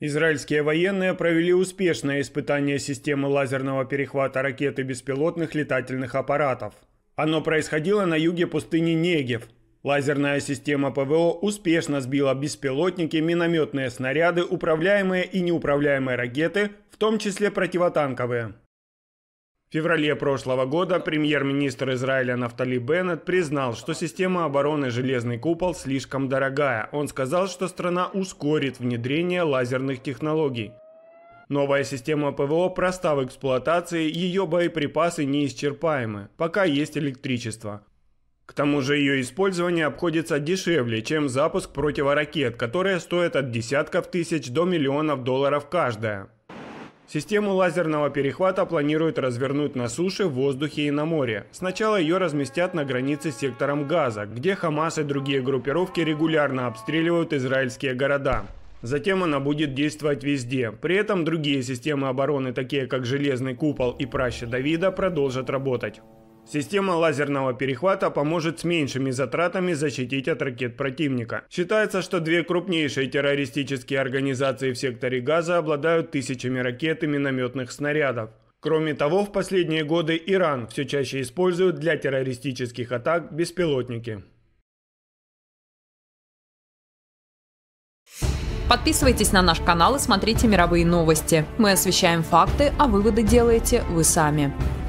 Израильские военные провели успешное испытание системы лазерного перехвата ракеты беспилотных летательных аппаратов. Оно происходило на юге пустыни Негев. Лазерная система ПВО успешно сбила беспилотники, минометные снаряды, управляемые и неуправляемые ракеты, в том числе противотанковые феврале прошлого года премьер-министр Израиля Нафтали Беннет признал, что система обороны «Железный купол» слишком дорогая. Он сказал, что страна ускорит внедрение лазерных технологий. Новая система ПВО проста в эксплуатации, ее боеприпасы неисчерпаемы, пока есть электричество. К тому же ее использование обходится дешевле, чем запуск противоракет, которые стоят от десятков тысяч до миллионов долларов каждая. Систему лазерного перехвата планируют развернуть на суше, в воздухе и на море. Сначала ее разместят на границе с сектором Газа, где Хамас и другие группировки регулярно обстреливают израильские города. Затем она будет действовать везде. При этом другие системы обороны, такие как Железный купол и Праща Давида, продолжат работать. Система лазерного перехвата поможет с меньшими затратами защитить от ракет противника. Считается, что две крупнейшие террористические организации в секторе Газа обладают тысячами ракет и минометных снарядов. Кроме того, в последние годы Иран все чаще использует для террористических атак беспилотники. Подписывайтесь на наш канал и смотрите мировые новости. Мы освещаем факты, а выводы делаете вы сами.